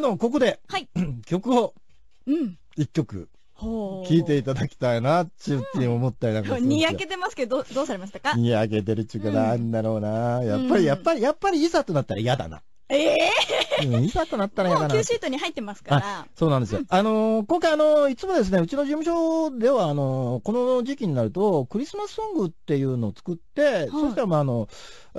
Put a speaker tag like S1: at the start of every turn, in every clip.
S1: の、ここで、はい、曲を、うん。一曲、聴いていただきたいな、ちゅうって思ったりなんかする にやけてますけど、どうされましたかにやけてるっちゅうか、なんだろうな。やっぱり、やっぱり、やっぱりいざとなったら嫌だな。ええーうん、痛くなったらやだな。もう Q シートに入ってますから。そうなんですよ。うん、あのー、今回あのー、いつもですね、うちの事務所ではあのー、この時期になると、クリスマスソングっていうのを作って、はい、そしたらまああの、あ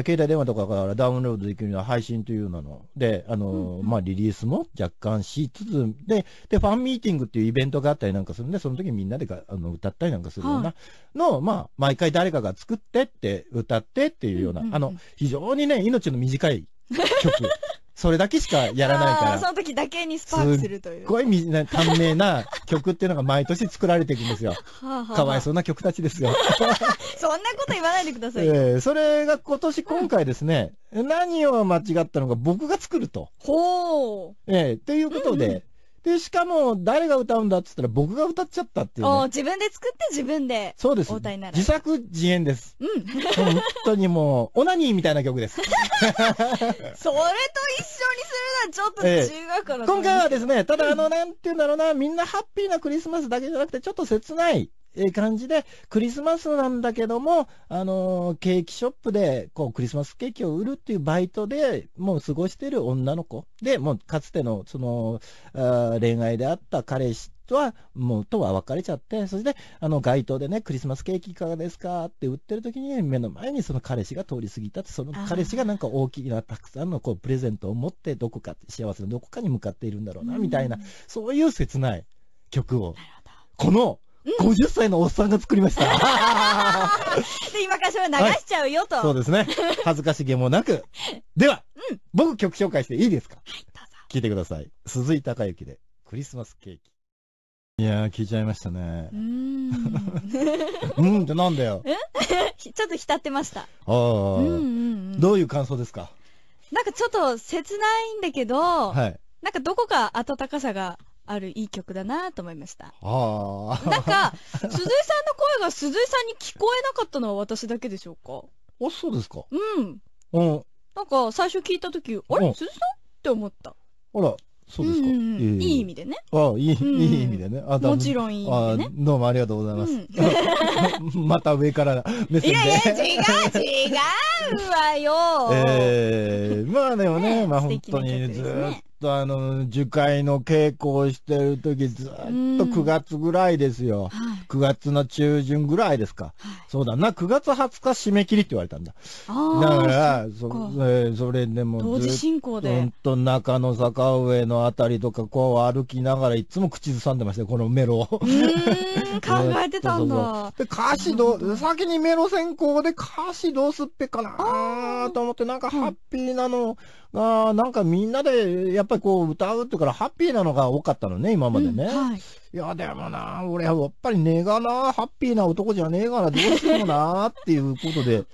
S1: 携帯電話とかからダウンロードできるような配信というので、あの、うん、まあ、リリースも若干しつつ、で、で、ファンミーティングっていうイベントがあったりなんかするんで、その時みんなであの歌ったりなんかするようなの、はい、まあ、毎回誰かが作ってって、歌ってっていうような、あの、非常にね、命の短い曲。それだけしかやらないから。その時だけにスパークするという。すごい短命な曲っていうのが毎年作られていくんですよ。かかわいそうな曲たちですよ。そんなこと言わないでくださいええーそれが今年今回ですね、何を間違ったのか僕が作ると。ほう。えーということで、で、しかも、誰が歌うんだっつったら僕が歌っちゃったっていう、ね。お自分で作って自分で。そうです。自作自演です。うん。本当にもう、オナニーみたいな曲です。それと一緒にするのはちょっと中学校の。えー、今回はですね、ただあの、なんていうんだろうな、みんなハッピーなクリスマスだけじゃなくて、ちょっと切ない。え感じで、クリスマスなんだけども、あのー、ケーキショップで、こう、クリスマスケーキを売るっていうバイトで、もう過ごしてる女の子。で、もう、かつての、その、あ恋愛であった彼氏とは、もう、とは別れちゃって、そして、あの、街頭でね、クリスマスケーキいかがですかって売ってる時に、目の前にその彼氏が通り過ぎたって、その彼氏がなんか大きな、たくさんの、こう、プレゼントを持って、どこか、幸せのどこかに向かっているんだろうな、みたいな、そういう切ない曲を。この、うん、50歳のおっさんが作りました。で、今からそれ流しちゃうよと、はい、そうですね。恥ずかしげもなく。では、うん、僕曲紹介していいですかはい、聞いてください。鈴井孝之でクリスマスケーキ。いやー、聞いちゃいましたね。うーん。うーんってなんだよ。ちょっと浸ってました。ああ、うんうん、どういう感想ですかなんかちょっと切ないんだけど、はい、なんかどこか温かさがあるいい曲だなと思いました。ああ。なんか、鈴井さんの声が鈴井さんに聞こえなかったのは私だけでしょうかあ、そうですか。うん。うん。なんか、最初聞いた時、あれ鈴井さんって思った。あら、そうですか。うんうんえー、いい意味でね。あいい、うん、いい意味でね。あもちろんいい意味でね。どうもありがとうございます。うん、また上から目線で。いやいや、違う、違うわよ。ええー、まあでもね、ねまあ本当にずっとあの、樹海の稽古をしてる時、ずっと9月ぐらいですよ。はい、9月の中旬ぐらいですか。はい、そうだな、9月20日締め切りって言われたんだ。だから、そえそれでも同時進行で。中野坂上の辺りとか、こう歩きながらいつも口ずさんでましたよ、このメロを。考えてたんだ。で、歌詞ど、先にメロ先行で歌詞どうすっぺかなと思って、なんかハッピーなのが、なんかみんなで、やっぱぱりこう歌うってからハッピーなのが多かったのね、今までね。うんはい、いや、でもな、俺やっぱりねがな、ハッピーな男じゃねえがな、どうしてもな、っていうことで、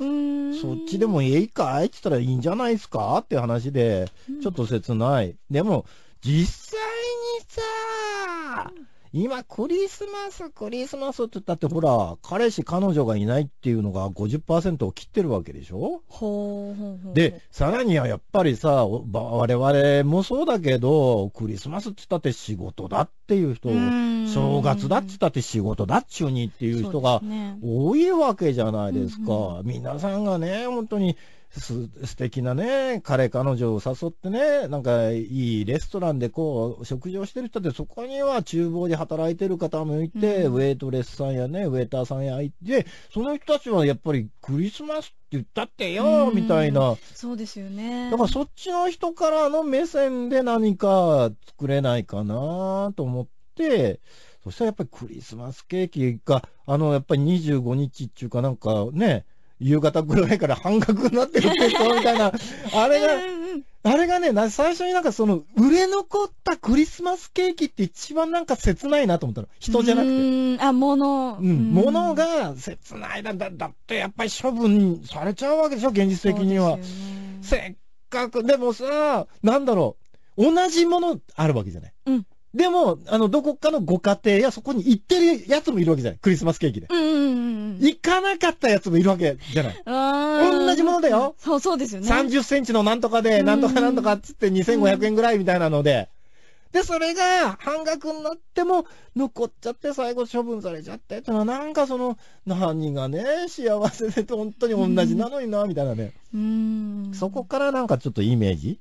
S1: そっちでもええかいって言ったらいいんじゃないですかって話で、ちょっと切ない。でも、実際にさ、今、クリスマス、クリスマスって言ったって、ほら、彼氏、彼女がいないっていうのが50%を切ってるわけでしょほうほうほうで、さらにはやっぱりさ、我々もそうだけど、クリスマスって言ったって仕事だっていう人、う正月だって言ったって仕事だっちゅうにっていう人が多いわけじゃないですか。すね、皆さんがね、本当に、す、素敵なね、彼、彼女を誘ってね、なんかいいレストランでこう、食事をしてる人って、そこには厨房で働いてる方もいて、うん、ウェイトレスさんやね、ウェイターさんやいて、その人たちはやっぱりクリスマスって言ったってよ、みたいな。そうですよね。だからそっちの人からの目線で何か作れないかなと思って、そしたらやっぱりクリスマスケーキが、あの、やっぱり25日っていうかなんかね、夕方ぐらいから半額になってるってと、みたいな、あれが、あれがね、最初になんかその、売れ残ったクリスマスケーキって一番なんか切ないなと思ったの。人じゃなくて。あ、物。うん。物が切ないだ。だ、だってやっぱり処分されちゃうわけでしょ、現実的には。せっかく、でもさ、なんだろう。同じものあるわけじゃない。うん。でも、あの、どこかのご家庭やそこに行ってるやつもいるわけじゃない。クリスマスケーキで。うんうんうん。行かなかったやつもいるわけじゃない。同じものだよ。そう、そうですよね。30センチのなんとかで、なんとかなんとかっつって2500円ぐらいみたいなので。で、それが半額になっても残っちゃって最後処分されちゃってってのはなんかその何がね、幸せで本当に同じなのにな、みたいなね。そこからなんかちょっとイメージ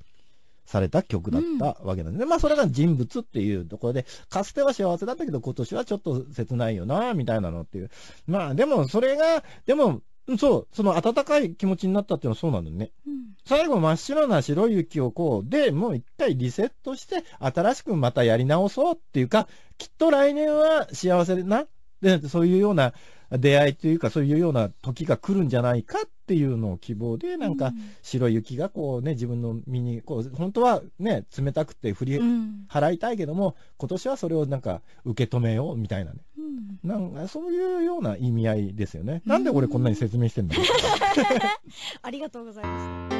S1: された曲だったわけなんで、ね、うん、まあそれが人物っていうところで、かつては幸せだったけど今年はちょっと切ないよな、みたいなのっていう。まあでもそれが、でも、そう、その温かい気持ちになったっていうのはそうなんだよね。うん、最後真っ白な白い雪をこう、で、もう一回リセットして、新しくまたやり直そうっていうか、きっと来年は幸せなで、そういうような出会いというか、そういうような時が来るんじゃないかっていうのを希望で、なんか白い雪がこうね、自分の身に、こう、本当はね、冷たくて振り払いたいけども、今年はそれをなんか受け止めようみたいなね。なんかそういうような意味合いですよね。なんで俺こんなに説明してんの、う ありがとうございます。